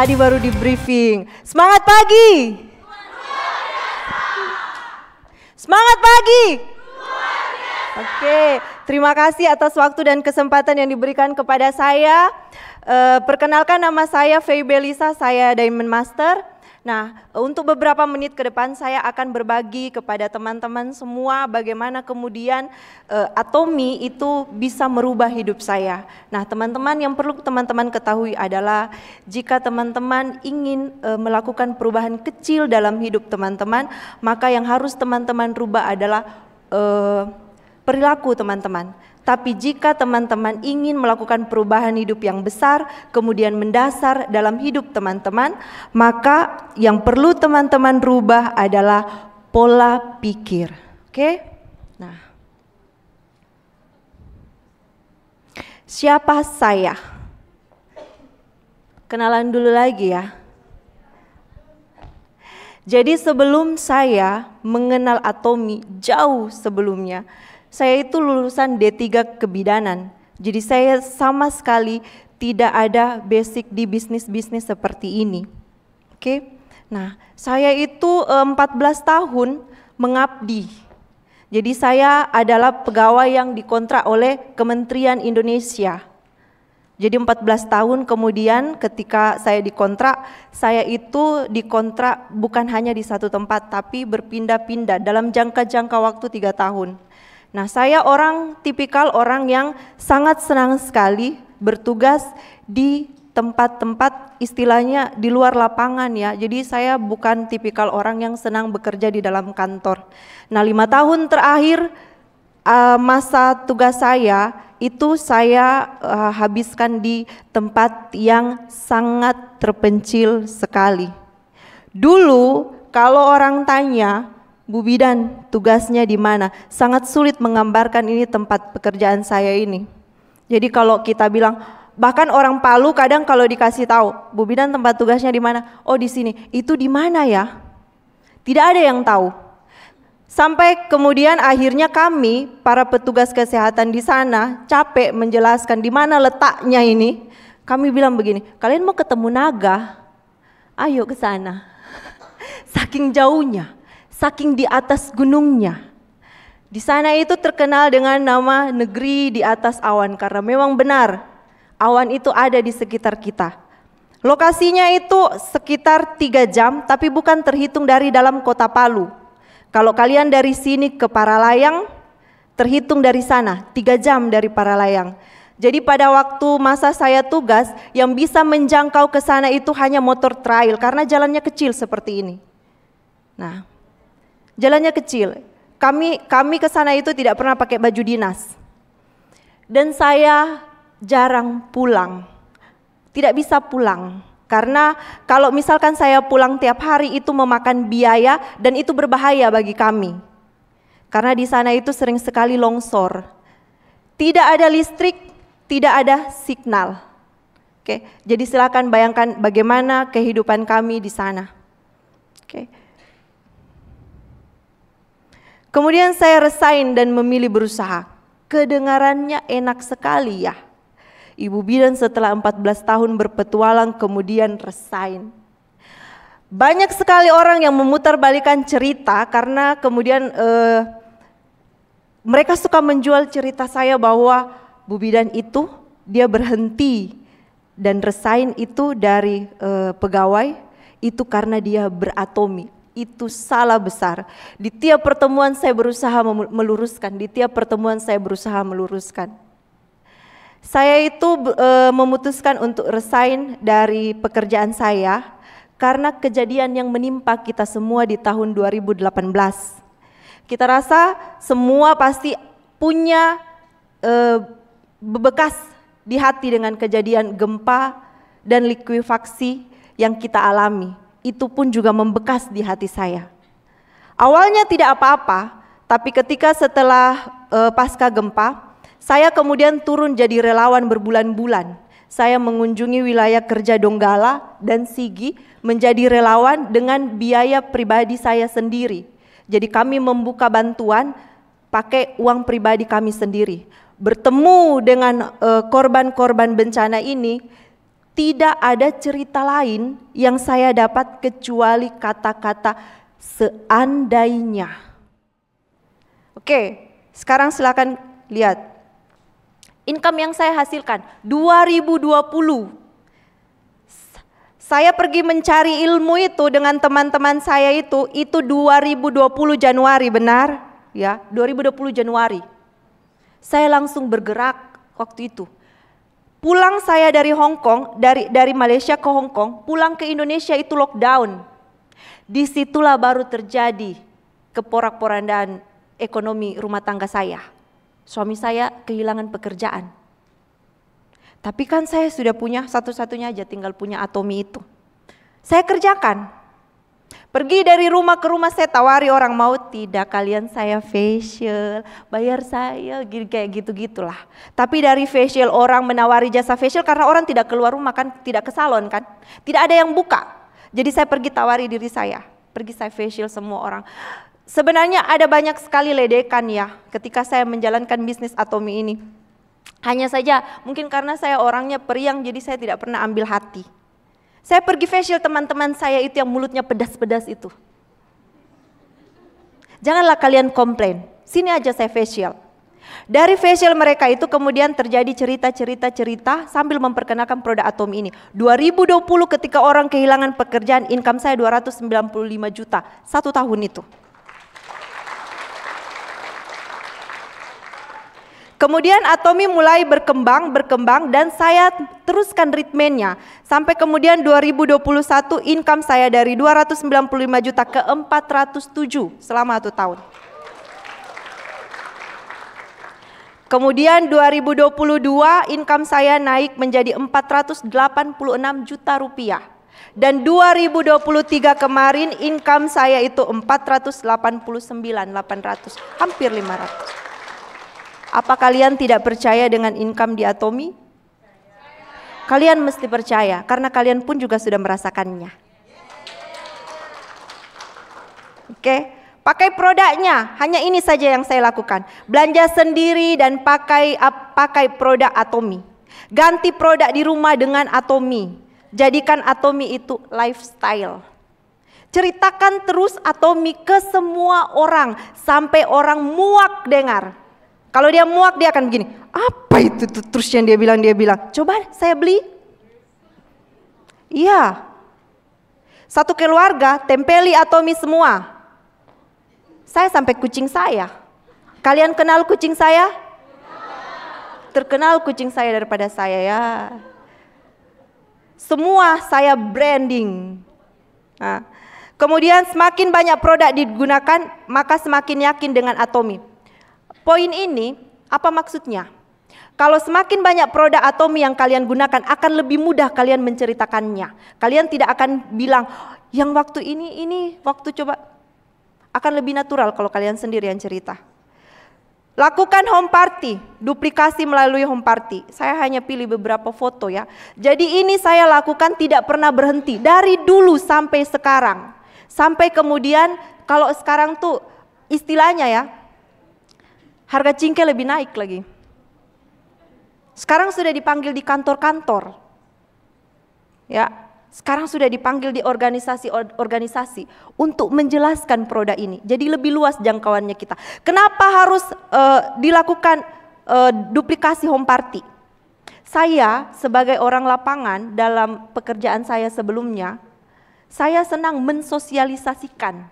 tadi baru di briefing. Semangat pagi. Semangat pagi. Oke, okay. terima kasih atas waktu dan kesempatan yang diberikan kepada saya. Uh, perkenalkan nama saya Fei Belisa, saya Diamond Master. Nah, untuk beberapa menit ke depan saya akan berbagi kepada teman-teman semua bagaimana kemudian uh, atomi itu bisa merubah hidup saya. Nah, teman-teman yang perlu teman-teman ketahui adalah jika teman-teman ingin uh, melakukan perubahan kecil dalam hidup teman-teman, maka yang harus teman-teman rubah adalah uh, perilaku teman-teman. Tapi jika teman-teman ingin melakukan perubahan hidup yang besar, kemudian mendasar dalam hidup teman-teman, maka yang perlu teman-teman rubah adalah pola pikir. Oke? Nah. Siapa saya? Kenalan dulu lagi ya. Jadi sebelum saya mengenal Atomi jauh sebelumnya, saya itu lulusan D3 kebidanan, jadi saya sama sekali tidak ada basic di bisnis-bisnis seperti ini. Oke, okay? nah saya itu 14 eh, tahun mengabdi. Jadi saya adalah pegawai yang dikontrak oleh Kementerian Indonesia. Jadi 14 tahun kemudian ketika saya dikontrak, saya itu dikontrak bukan hanya di satu tempat tapi berpindah-pindah dalam jangka-jangka waktu tiga tahun. Nah, saya orang tipikal orang yang sangat senang sekali bertugas di tempat-tempat istilahnya di luar lapangan ya. Jadi saya bukan tipikal orang yang senang bekerja di dalam kantor. Nah, lima tahun terakhir eh, masa tugas saya itu saya eh, habiskan di tempat yang sangat terpencil sekali. Dulu kalau orang tanya Bu Bidan, tugasnya di mana? Sangat sulit menggambarkan ini tempat pekerjaan saya ini. Jadi kalau kita bilang, bahkan orang Palu kadang kalau dikasih tahu, Bu Bidan tempat tugasnya di mana? Oh di sini. Itu di mana ya? Tidak ada yang tahu. Sampai kemudian akhirnya kami, para petugas kesehatan di sana, capek menjelaskan di mana letaknya ini. Kami bilang begini, kalian mau ketemu naga? Ayo ke sana. Saking jauhnya saking di atas gunungnya. Di sana itu terkenal dengan nama negeri di atas awan karena memang benar awan itu ada di sekitar kita. Lokasinya itu sekitar tiga jam tapi bukan terhitung dari dalam kota Palu. Kalau kalian dari sini ke Paralayang terhitung dari sana, tiga jam dari Paralayang. Jadi pada waktu masa saya tugas yang bisa menjangkau ke sana itu hanya motor trail karena jalannya kecil seperti ini. Nah, Jalannya kecil. Kami kami ke sana itu tidak pernah pakai baju dinas. Dan saya jarang pulang. Tidak bisa pulang. Karena kalau misalkan saya pulang tiap hari itu memakan biaya dan itu berbahaya bagi kami. Karena di sana itu sering sekali longsor. Tidak ada listrik, tidak ada signal. Oke, jadi silakan bayangkan bagaimana kehidupan kami di sana. Oke. Kemudian saya resign dan memilih berusaha. Kedengarannya enak sekali ya. Ibu bidan setelah 14 tahun berpetualang kemudian resign. Banyak sekali orang yang memutarbalikan cerita karena kemudian eh, mereka suka menjual cerita saya bahwa Bu bidan itu dia berhenti dan resign itu dari eh, pegawai itu karena dia beratomi itu salah besar. Di tiap pertemuan saya berusaha meluruskan, di tiap pertemuan saya berusaha meluruskan. Saya itu e, memutuskan untuk resign dari pekerjaan saya karena kejadian yang menimpa kita semua di tahun 2018. Kita rasa semua pasti punya e, bebekas di hati dengan kejadian gempa dan likuifaksi yang kita alami itu pun juga membekas di hati saya. Awalnya tidak apa-apa, tapi ketika setelah e, pasca gempa, saya kemudian turun jadi relawan berbulan-bulan. Saya mengunjungi wilayah kerja Donggala dan Sigi menjadi relawan dengan biaya pribadi saya sendiri. Jadi kami membuka bantuan pakai uang pribadi kami sendiri. Bertemu dengan eh, korban-korban e, bencana ini, tidak ada cerita lain yang saya dapat kecuali kata-kata seandainya. Oke, sekarang silakan lihat. Income yang saya hasilkan 2020. Saya pergi mencari ilmu itu dengan teman-teman saya itu, itu 2020 Januari, benar? Ya, 2020 Januari. Saya langsung bergerak waktu itu Pulang saya dari Hong Kong, dari dari Malaysia ke Hong Kong, pulang ke Indonesia itu lockdown. Disitulah baru terjadi keporak-porandaan ekonomi rumah tangga saya. Suami saya kehilangan pekerjaan. Tapi kan saya sudah punya satu-satunya aja tinggal punya atomi itu. Saya kerjakan, Pergi dari rumah ke rumah saya tawari orang mau tidak kalian saya facial, bayar saya gini kayak gitu-gitulah. Tapi dari facial orang menawari jasa facial karena orang tidak keluar rumah kan, tidak ke salon kan. Tidak ada yang buka. Jadi saya pergi tawari diri saya, pergi saya facial semua orang. Sebenarnya ada banyak sekali ledekan ya ketika saya menjalankan bisnis Atomi ini. Hanya saja mungkin karena saya orangnya periang jadi saya tidak pernah ambil hati. Saya pergi facial teman-teman saya itu yang mulutnya pedas-pedas itu. Janganlah kalian komplain. Sini aja saya facial. Dari facial mereka itu kemudian terjadi cerita-cerita-cerita sambil memperkenalkan produk Atom ini. 2020 ketika orang kehilangan pekerjaan, income saya 295 juta satu tahun itu. Kemudian Atomi mulai berkembang, berkembang dan saya teruskan ritmenya. Sampai kemudian 2021 income saya dari 295 juta ke 407 selama satu tahun. Kemudian 2022 income saya naik menjadi 486 juta rupiah. Dan 2023 kemarin income saya itu 489, 800, hampir 500. Apa kalian tidak percaya dengan income di Atomi? Kalian mesti percaya karena kalian pun juga sudah merasakannya. Oke, pakai produknya. Hanya ini saja yang saya lakukan. Belanja sendiri dan pakai pakai produk Atomi. Ganti produk di rumah dengan Atomi. Jadikan Atomi itu lifestyle. Ceritakan terus Atomi ke semua orang sampai orang muak dengar. Kalau dia muak dia akan begini, apa itu terus yang dia bilang dia bilang, coba saya beli. Iya. Satu keluarga tempeli atomi semua. Saya sampai kucing saya. Kalian kenal kucing saya? Terkenal kucing saya daripada saya ya. Semua saya branding. Nah. Kemudian semakin banyak produk digunakan, maka semakin yakin dengan atomi. Poin ini apa maksudnya? Kalau semakin banyak produk atom yang kalian gunakan akan lebih mudah kalian menceritakannya. Kalian tidak akan bilang yang waktu ini ini waktu coba akan lebih natural kalau kalian sendiri yang cerita. Lakukan home party, duplikasi melalui home party. Saya hanya pilih beberapa foto ya. Jadi ini saya lakukan tidak pernah berhenti dari dulu sampai sekarang. Sampai kemudian kalau sekarang tuh istilahnya ya, harga cingkeh lebih naik lagi. Sekarang sudah dipanggil di kantor-kantor. Ya, sekarang sudah dipanggil di organisasi-organisasi untuk menjelaskan produk ini. Jadi lebih luas jangkauannya kita. Kenapa harus uh, dilakukan uh, duplikasi home party? Saya sebagai orang lapangan dalam pekerjaan saya sebelumnya, saya senang mensosialisasikan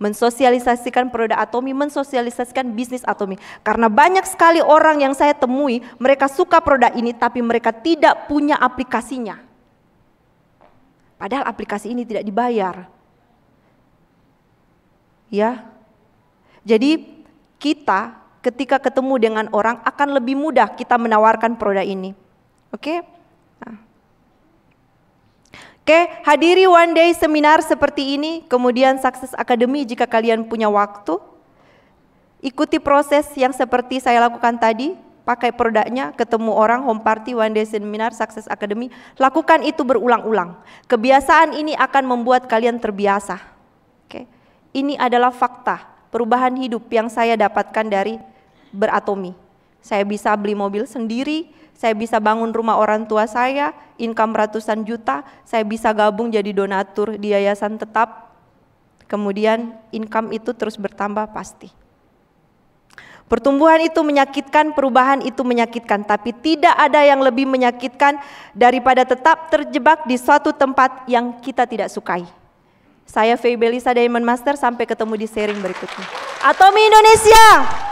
mensosialisasikan produk atomi, mensosialisasikan bisnis atomi. Karena banyak sekali orang yang saya temui, mereka suka produk ini tapi mereka tidak punya aplikasinya. Padahal aplikasi ini tidak dibayar. Ya. Jadi kita ketika ketemu dengan orang akan lebih mudah kita menawarkan produk ini. Oke? Okay? Nah. Oke, hadiri one day seminar seperti ini, kemudian Success Academy jika kalian punya waktu. Ikuti proses yang seperti saya lakukan tadi, pakai produknya, ketemu orang, home party, one day seminar, Success Academy. Lakukan itu berulang-ulang. Kebiasaan ini akan membuat kalian terbiasa. Oke. Ini adalah fakta perubahan hidup yang saya dapatkan dari beratomi. Saya bisa beli mobil sendiri, saya bisa bangun rumah orang tua saya, income ratusan juta, saya bisa gabung jadi donatur di yayasan tetap. Kemudian income itu terus bertambah pasti. Pertumbuhan itu menyakitkan, perubahan itu menyakitkan, tapi tidak ada yang lebih menyakitkan daripada tetap terjebak di suatu tempat yang kita tidak sukai. Saya Fei Belisa Diamond Master, sampai ketemu di sharing berikutnya. Atomi Indonesia!